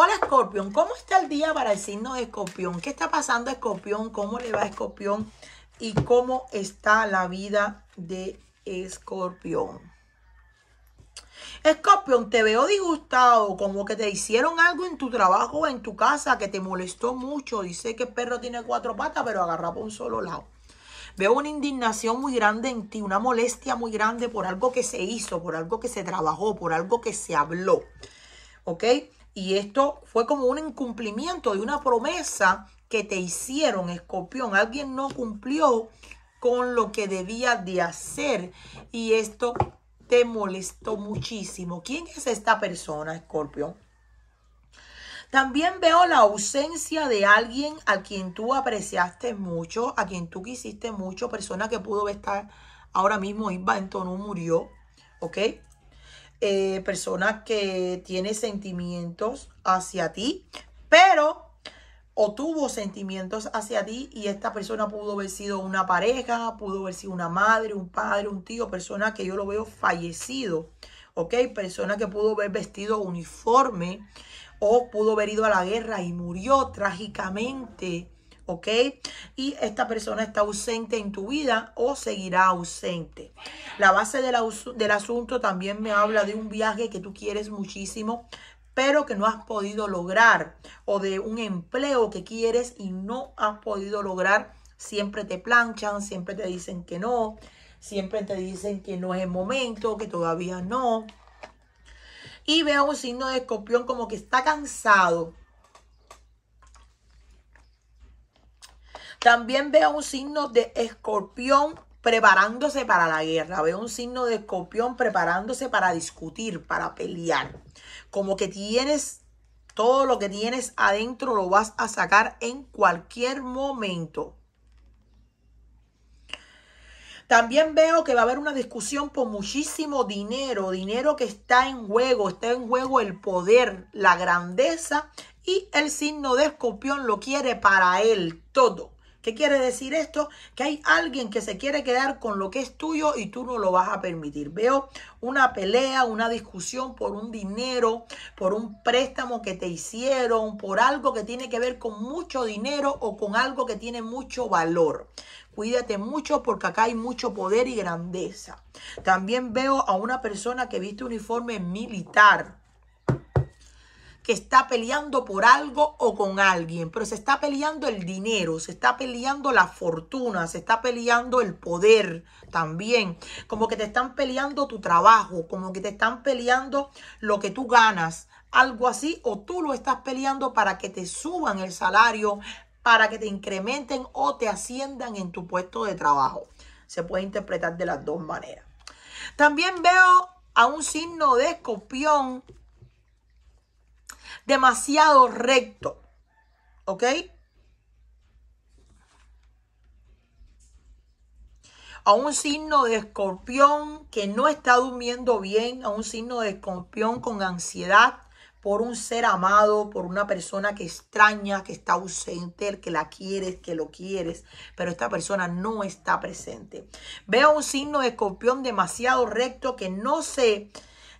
Hola Escorpión, ¿cómo está el día para el signo de Escorpión? ¿Qué está pasando Escorpión? ¿Cómo le va Escorpión? ¿Y cómo está la vida de Escorpión? Escorpión, te veo disgustado, como que te hicieron algo en tu trabajo en tu casa que te molestó mucho. Dice que el perro tiene cuatro patas, pero agarra un solo lado. Veo una indignación muy grande en ti, una molestia muy grande por algo que se hizo, por algo que se trabajó, por algo que se habló. ¿Ok? Y esto fue como un incumplimiento de una promesa que te hicieron, escorpión. Alguien no cumplió con lo que debía de hacer y esto te molestó muchísimo. ¿Quién es esta persona, escorpión? También veo la ausencia de alguien a quien tú apreciaste mucho, a quien tú quisiste mucho, persona que pudo estar ahora mismo, en no murió, ¿ok? Eh, personas persona que tiene sentimientos hacia ti, pero o tuvo sentimientos hacia ti y esta persona pudo haber sido una pareja, pudo haber sido una madre, un padre, un tío, persona que yo lo veo fallecido, ¿ok? Persona que pudo haber vestido uniforme o pudo haber ido a la guerra y murió trágicamente ¿ok? Y esta persona está ausente en tu vida o seguirá ausente. La base del, asunto también me habla de un viaje que tú quieres muchísimo, pero que no has podido lograr, o de un empleo que quieres y no has podido lograr. Siempre te planchan, siempre te dicen que no, siempre te dicen que no es el momento, que todavía no. Y veo un signo de escorpión como que está cansado, También veo un signo de escorpión preparándose para la guerra. Veo un signo de escorpión preparándose para discutir, para pelear. Como que tienes todo lo que tienes adentro lo vas a sacar en cualquier momento. También veo que va a haber una discusión por muchísimo dinero, dinero que está en juego, está en juego el poder, la grandeza y el signo de escorpión lo quiere para él todo. ¿Qué quiere decir esto? Que hay alguien que se quiere quedar con lo que es tuyo y tú no lo vas a permitir. Veo una pelea, una discusión por un dinero, por un préstamo que te hicieron, por algo que tiene que ver con mucho dinero o con algo que tiene mucho valor. Cuídate mucho porque acá hay mucho poder y grandeza. También veo a una persona que viste uniforme militar que está peleando por algo o con alguien, pero se está peleando el dinero, se está peleando la fortuna, se está peleando el poder también, como que te están peleando tu trabajo, como que te están peleando lo que tú ganas, algo así, o tú lo estás peleando para que te suban el salario, para que te incrementen o te asciendan en tu puesto de trabajo. Se puede interpretar de las dos maneras. También veo a un signo de escorpión demasiado recto. ¿Ok? A un signo de escorpión que no está durmiendo bien, a un signo de escorpión con ansiedad por un ser amado, por una persona que extraña, que está ausente, que la quieres, que lo quieres, pero esta persona no está presente. Veo un signo de escorpión demasiado recto que no se,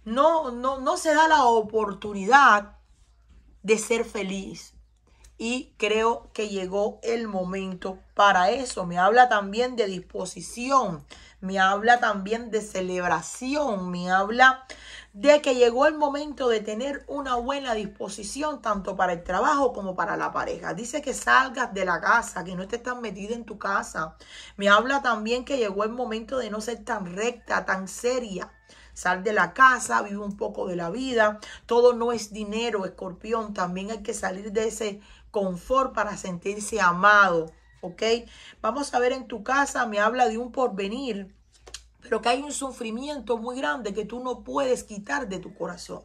no, no, no se da la oportunidad de ser feliz. Y creo que llegó el momento para eso. Me habla también de disposición, me habla también de celebración, me habla de que llegó el momento de tener una buena disposición tanto para el trabajo como para la pareja. Dice que salgas de la casa, que no estés tan metida en tu casa. Me habla también que llegó el momento de no ser tan recta, tan seria, Sal de la casa, vive un poco de la vida. Todo no es dinero, escorpión. También hay que salir de ese confort para sentirse amado. ¿Ok? Vamos a ver en tu casa, me habla de un porvenir pero que hay un sufrimiento muy grande que tú no puedes quitar de tu corazón.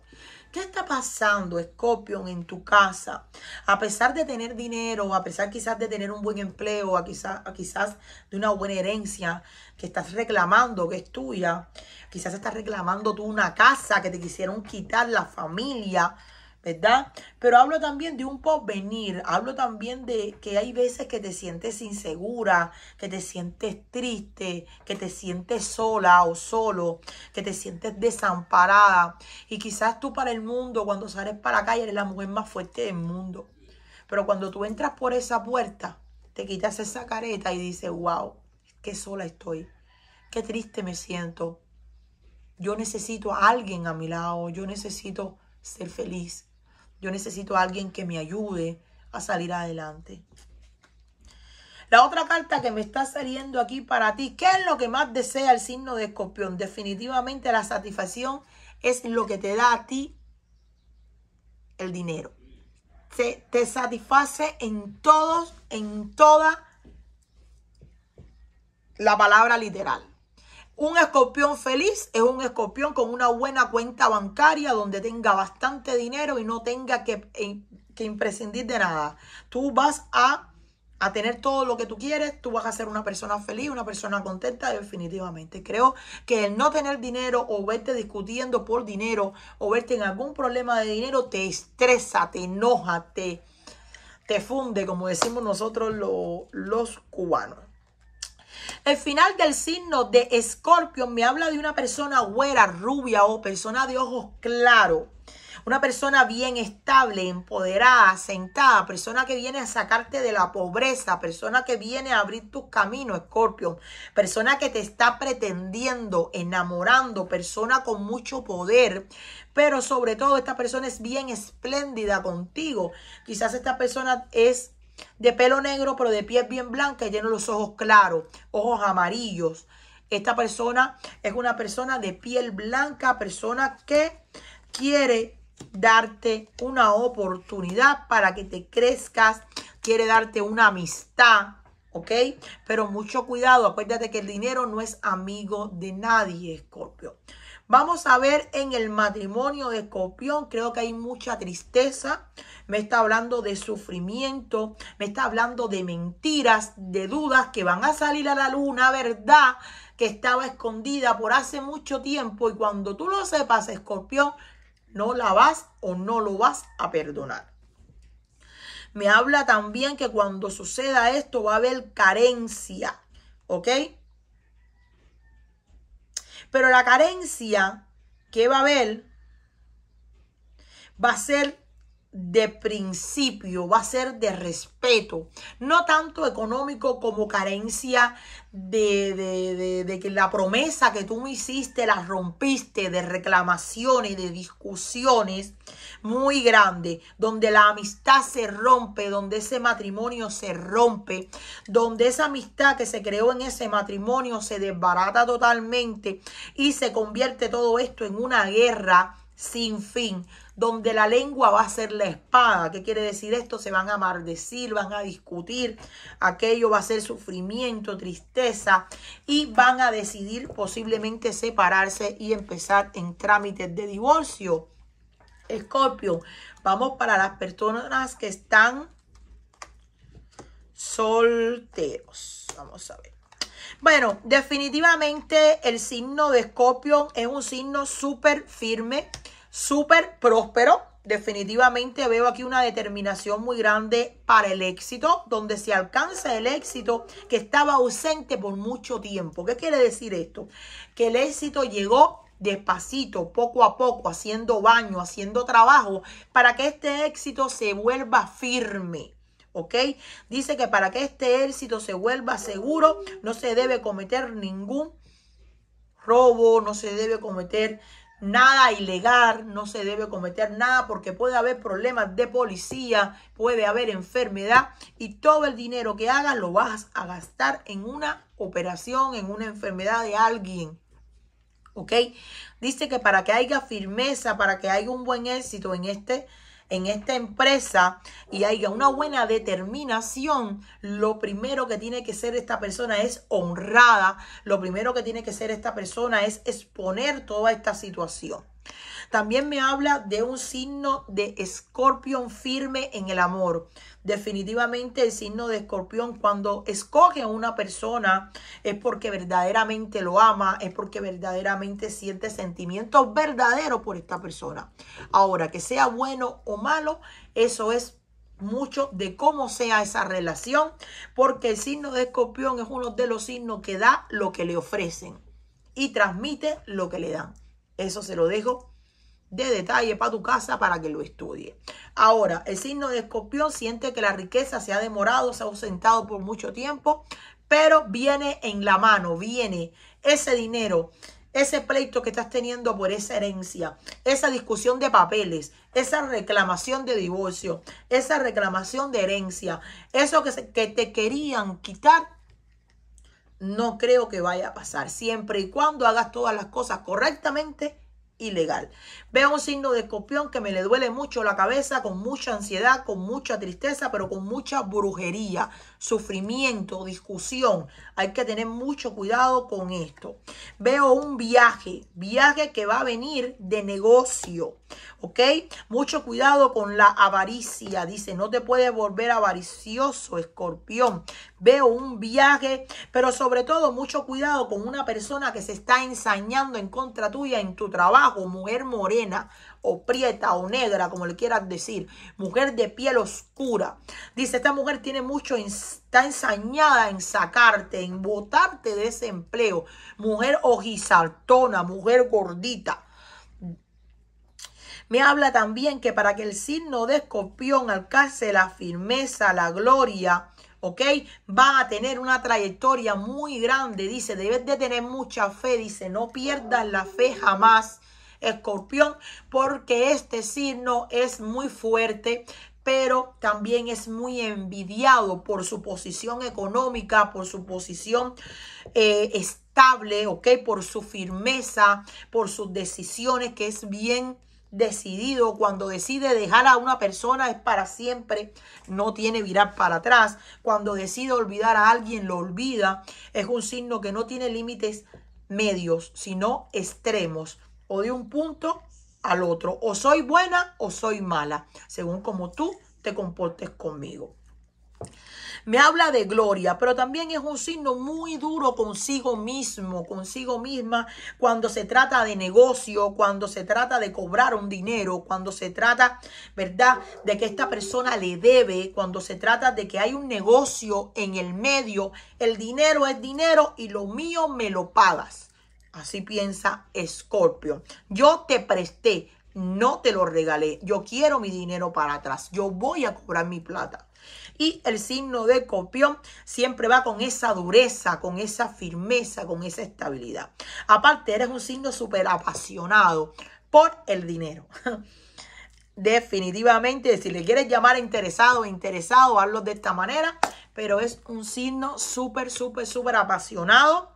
¿Qué está pasando, Scorpion, en tu casa? A pesar de tener dinero, a pesar quizás de tener un buen empleo, a quizás, quizás de una buena herencia que estás reclamando que es tuya, quizás estás reclamando tú una casa que te quisieron quitar la familia, ¿verdad? Pero hablo también de un porvenir, hablo también de que hay veces que te sientes insegura, que te sientes triste, que te sientes sola o solo, que te sientes desamparada. Y quizás tú para el mundo, cuando sales para la calle, eres la mujer más fuerte del mundo. Pero cuando tú entras por esa puerta, te quitas esa careta y dices, wow, qué sola estoy, qué triste me siento. Yo necesito a alguien a mi lado, yo necesito ser feliz, yo necesito a alguien que me ayude a salir adelante. La otra carta que me está saliendo aquí para ti, ¿qué es lo que más desea el signo de escorpión? Definitivamente la satisfacción es lo que te da a ti el dinero. Te, te satisface en todos, en toda la palabra literal. Un escorpión feliz es un escorpión con una buena cuenta bancaria donde tenga bastante dinero y no tenga que, eh, imprescindir de nada. Tú vas a, tener todo lo que tú quieres, tú vas a ser una persona feliz, una persona contenta definitivamente. Creo que el no tener dinero o verte discutiendo por dinero o verte en algún problema de dinero te estresa, te enoja, te, te funde, como decimos nosotros los cubanos. El final del signo de Escorpio me habla de una persona güera, rubia o persona de ojos claros. Una persona bien estable, empoderada, sentada, persona que viene a sacarte de la pobreza, persona que viene a abrir tus caminos, Escorpio, persona que te está pretendiendo, enamorando, persona con mucho poder, pero sobre todo esta persona es bien espléndida contigo. Quizás esta persona es de pelo negro, pero de piel bien blanca y lleno los ojos claros, ojos amarillos. Esta persona es una persona de piel blanca, persona que quiere darte una oportunidad para que te crezcas, quiere darte una amistad, ¿ok? Pero mucho cuidado, acuérdate que el dinero no es amigo de nadie, Scorpio. Vamos a ver en el matrimonio de Escorpión, creo que hay mucha tristeza, me está hablando de sufrimiento, me está hablando de mentiras, de dudas que van a salir a la luna, verdad que estaba escondida por hace mucho tiempo y cuando tú lo sepas, Escorpión, no la vas o no lo vas a perdonar. Me habla también que cuando suceda esto va a haber carencia, ¿ok? Pero la carencia que va a haber va a ser de principio, va a ser de respeto, no tanto económico como carencia de, de, de, que la promesa que tú me hiciste la rompiste, de reclamaciones, de discusiones muy grandes, donde la amistad se rompe, donde ese matrimonio se rompe, donde esa amistad que se creó en ese matrimonio se desbarata totalmente y se convierte todo esto en una guerra sin fin, donde la lengua va a ser la espada. ¿Qué quiere decir esto? Se van a maldecir, van a discutir, aquello va a ser sufrimiento, tristeza y van a decidir posiblemente separarse y empezar en trámites de divorcio. Escorpio, vamos para las personas que están solteros. Vamos a ver. Bueno, definitivamente el signo de Escorpio es un signo súper firme, súper próspero. Definitivamente veo aquí una determinación muy grande para el éxito, donde se alcanza el éxito que estaba ausente por mucho tiempo. ¿Qué quiere decir esto? Que el éxito llegó despacito, poco a poco, haciendo baño, haciendo trabajo, para que este éxito se vuelva firme ¿ok? Dice que para que este éxito se vuelva seguro, no se debe cometer ningún robo, no se debe cometer nada ilegal, no se debe cometer nada porque puede haber problemas de policía, puede haber enfermedad y todo el dinero que hagas lo vas a gastar en una operación, en una enfermedad de alguien. ¿Ok? Dice que para que haya firmeza, para que haya un buen éxito en este en esta empresa y haya una buena determinación, lo primero que tiene que ser esta persona es honrada, lo primero que tiene que ser esta persona es exponer toda esta situación. También me habla de un signo de escorpión firme en el amor. Definitivamente el signo de escorpión cuando escoge a una persona es porque verdaderamente lo ama, es porque verdaderamente siente sentimientos verdaderos por esta persona. Ahora, que sea bueno o malo, eso es mucho de cómo sea esa relación, porque el signo de escorpión es uno de los signos que da lo que le ofrecen y transmite lo que le dan. Eso se lo dejo de detalle para tu casa para que lo estudie. Ahora, el signo de escorpión siente que la riqueza se ha demorado, se ha ausentado por mucho tiempo, pero viene en la mano, viene ese dinero, ese pleito que estás teniendo por esa herencia, esa discusión de papeles, esa reclamación de divorcio, esa reclamación de herencia, eso que, que te querían quitar no creo que vaya a pasar, siempre y cuando hagas todas las cosas correctamente y legal. Veo un signo de escorpión que me le duele mucho la cabeza, con mucha ansiedad, con mucha tristeza, pero con mucha brujería, sufrimiento, discusión. Hay que tener mucho cuidado con esto. Veo un viaje, viaje que va a venir de negocio, ¿ok? Mucho cuidado con la avaricia, dice, no te puedes volver avaricioso, escorpión veo un viaje, pero sobre todo mucho cuidado con una persona que se está ensañando en contra tuya en tu trabajo, mujer morena o prieta o negra, como le quieras decir, mujer de piel oscura. Dice, esta mujer tiene mucho, está ensañada en sacarte, en botarte de ese empleo. Mujer ojizaltona, mujer gordita. Me habla también que para que el signo de escorpión alcance la firmeza, la gloria, ¿ok? va a tener una trayectoria muy grande, dice, debes de tener mucha fe, dice, no pierdas la fe jamás, escorpión, porque este signo es muy fuerte, pero también es muy envidiado por su posición económica, por su posición eh, estable, ¿ok? Por su firmeza, por sus decisiones, que es bien decidido, cuando decide dejar a una persona es para siempre, no tiene virar para atrás. Cuando decide olvidar a alguien, lo olvida. Es un signo que no tiene límites medios, sino extremos, o de un punto al otro. O soy buena o soy mala, según como tú te comportes conmigo. Me habla de gloria, pero también es un signo muy duro consigo mismo, consigo misma, cuando se trata de negocio, cuando se trata de cobrar un dinero, cuando se trata, ¿verdad?, de que esta persona le debe, cuando se trata de que hay un negocio en el medio, el dinero es dinero y lo mío me lo pagas. Así piensa Escorpio. Yo te presté, no te lo regalé. Yo quiero mi dinero para atrás. Yo voy a cobrar mi plata. Y el signo de copión siempre va con esa dureza, con esa firmeza, con esa estabilidad. Aparte, eres un signo súper apasionado por el dinero. Definitivamente, si le quieres llamar interesado interesado, hazlo de esta manera, pero es un signo súper, súper, súper apasionado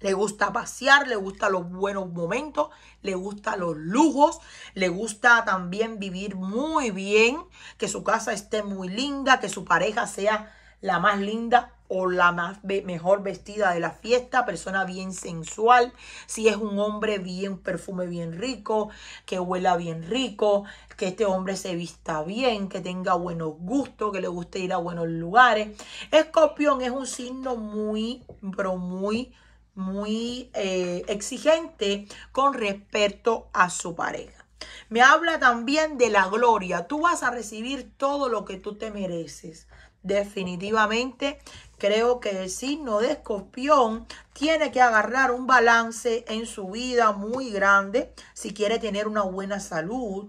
le gusta pasear, le gusta los buenos momentos, le gusta los lujos, le gusta también vivir muy bien, que su casa esté muy linda, que su pareja sea la más linda o la más mejor vestida de la fiesta, persona bien sensual, si es un hombre bien perfume bien rico, que huela bien rico, que este hombre se vista bien, que tenga buenos gustos, que le guste ir a buenos lugares. Escorpión es un signo muy, pero muy muy eh, exigente con respecto a su pareja. Me habla también de la gloria. Tú vas a recibir todo lo que tú te mereces. Definitivamente creo que el signo de escorpión tiene que agarrar un balance en su vida muy grande si quiere tener una buena salud,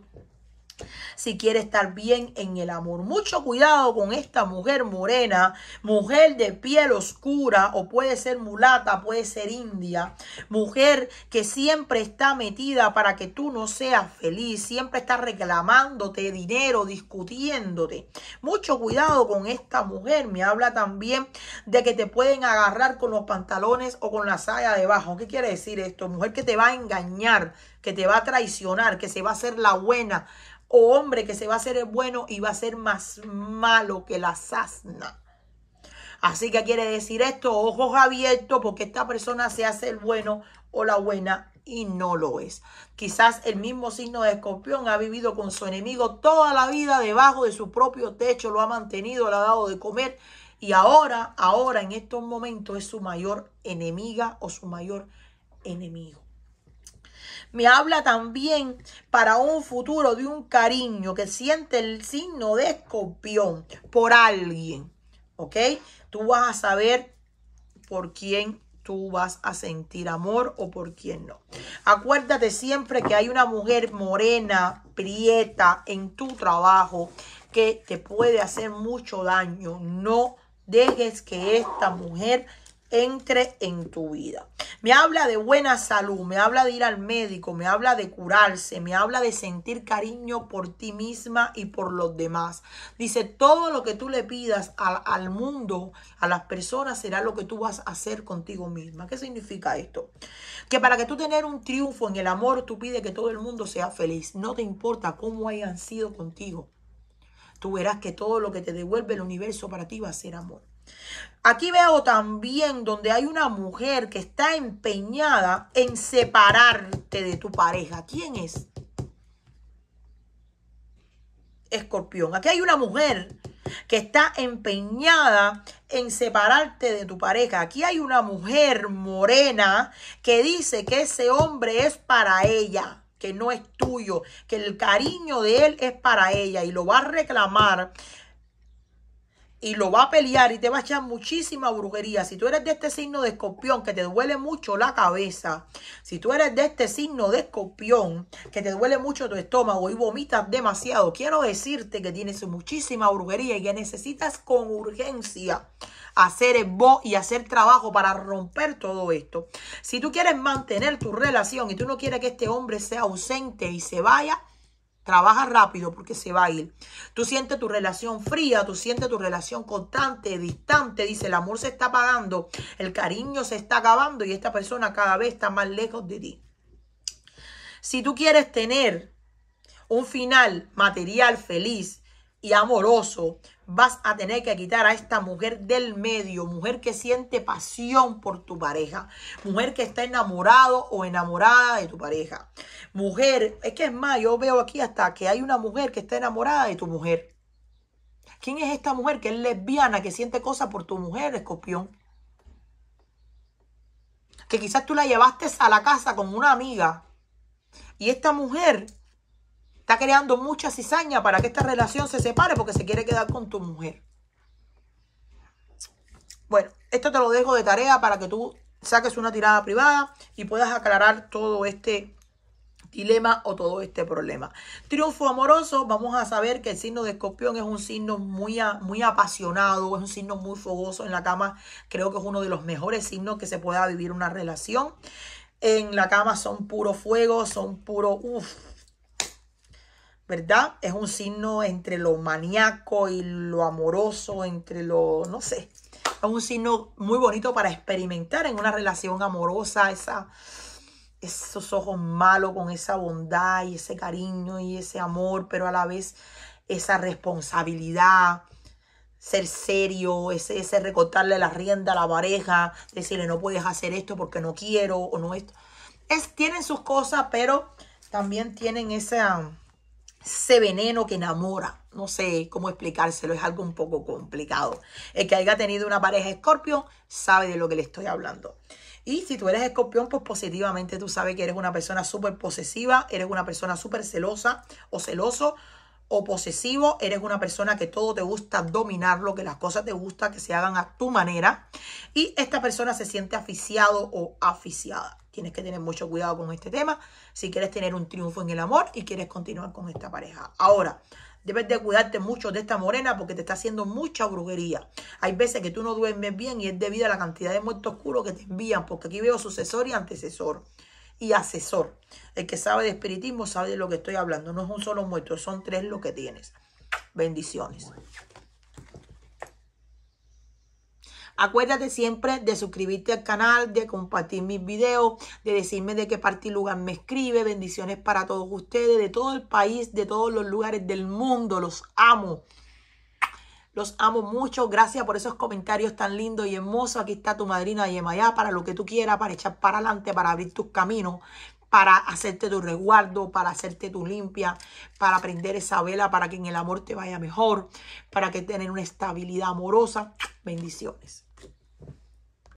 si quiere estar bien en el amor. Mucho cuidado con esta mujer morena, mujer de piel oscura o puede ser mulata, puede ser india, mujer que siempre está metida para que tú no seas feliz, siempre está reclamándote dinero, discutiéndote. Mucho cuidado con esta mujer. Me habla también de que te pueden agarrar con los pantalones o con la saya debajo. ¿Qué quiere decir esto? Mujer que te va a engañar que te va a traicionar, que se va a hacer la buena, o hombre que se va a hacer el bueno y va a ser más malo que la sasna. Así que quiere decir esto, ojos abiertos, porque esta persona se hace el bueno o la buena y no lo es. Quizás el mismo signo de escorpión ha vivido con su enemigo toda la vida debajo de su propio techo, lo ha mantenido, lo ha dado de comer y ahora, ahora en estos momentos es su mayor enemiga o su mayor enemigo me habla también para un futuro de un cariño que siente el signo de escorpión por alguien, ¿ok? Tú vas a saber por quién tú vas a sentir amor o por quién no. Acuérdate siempre que hay una mujer morena, prieta en tu trabajo que te puede hacer mucho daño. No dejes que esta mujer entre en tu vida. Me habla de buena salud, me habla de ir al médico, me habla de curarse, me habla de sentir cariño por ti misma y por los demás. Dice, todo lo que tú le pidas al, mundo, a las personas, será lo que tú vas a hacer contigo misma. ¿Qué significa esto? Que para que tú tener un triunfo en el amor, tú pides que todo el mundo sea feliz. No te importa cómo hayan sido contigo. Tú verás que todo lo que te devuelve el universo para ti va a ser amor. Aquí veo también donde hay una mujer que está empeñada en separarte de tu pareja. ¿Quién es? Escorpión. Aquí hay una mujer que está empeñada en separarte de tu pareja. Aquí hay una mujer morena que dice que ese hombre es para ella, que no es tuyo, que el cariño de él es para ella y lo va a reclamar y lo va a pelear y te va a echar muchísima brujería. Si tú eres de este signo de escorpión que te duele mucho la cabeza, si tú eres de este signo de escorpión que te duele mucho tu estómago y vomitas demasiado, quiero decirte que tienes muchísima brujería y que necesitas con urgencia hacer bo y hacer trabajo para romper todo esto. Si tú quieres mantener tu relación y tú no quieres que este hombre sea ausente y se vaya, Trabaja rápido porque se va a ir. Tú sientes tu relación fría, tú sientes tu relación constante, distante. Dice, el amor se está apagando, el cariño se está acabando y esta persona cada vez está más lejos de ti. Si tú quieres tener un final material feliz y amoroso, vas a tener que quitar a esta mujer del medio, mujer que siente pasión por tu pareja, mujer que está enamorado o enamorada de tu pareja, mujer, es que es más, yo veo aquí hasta que hay una mujer que está enamorada de tu mujer. ¿Quién es esta mujer que es lesbiana, que siente cosas por tu mujer, escorpión? Que quizás tú la llevaste a la casa con una amiga y esta mujer Está creando mucha cizaña para que esta relación se separe porque se quiere quedar con tu mujer. Bueno, esto te lo dejo de tarea para que tú saques una tirada privada y puedas aclarar todo este dilema o todo este problema. Triunfo amoroso, vamos a saber que el signo de escorpión es un signo muy, muy apasionado, es un signo muy fogoso en la cama, creo que es uno de los mejores signos que se pueda vivir una relación. En la cama son puro fuego, son puro, uff, ¿verdad? Es un signo entre lo maníaco y lo amoroso, entre lo, no sé, es un signo muy bonito para experimentar en una relación amorosa, esa, esos ojos malos con esa bondad y ese cariño y ese amor, pero a la vez esa responsabilidad, ser serio, ese, ese recortarle la rienda a la pareja, decirle no puedes hacer esto porque no quiero o no esto. Es, tienen sus cosas, pero también tienen esa ese veneno que enamora. No sé cómo explicárselo, es algo un poco complicado. El que haya tenido una pareja escorpión sabe de lo que le estoy hablando. Y si tú eres escorpión, pues positivamente tú sabes que eres una persona súper posesiva, eres una persona súper celosa o celoso, o posesivo, eres una persona que todo te gusta dominarlo, que las cosas te gusta que se hagan a tu manera y esta persona se siente aficiado o aficiada. Tienes que tener mucho cuidado con este tema si quieres tener un triunfo en el amor y quieres continuar con esta pareja. Ahora, debes de cuidarte mucho de esta morena porque te está haciendo mucha brujería. Hay veces que tú no duermes bien y es debido a la cantidad de muertos oscuros que te envían, porque aquí veo sucesor y antecesor y asesor. El que sabe de espiritismo sabe de lo que estoy hablando. No es un solo muerto, son tres lo que tienes. Bendiciones. Acuérdate siempre de suscribirte al canal, de compartir mis videos, de decirme de qué parte lugar me escribe. Bendiciones para todos ustedes, de todo el país, de todos los lugares del mundo. Los amo. Los amo mucho. Gracias por esos comentarios tan lindos y hermosos. Aquí está tu madrina Yemayá para lo que tú quieras, para echar para adelante, para abrir tus caminos, para hacerte tu resguardo, para hacerte tu limpia, para prender esa vela, para que en el amor te vaya mejor, para que tener una estabilidad amorosa. Bendiciones.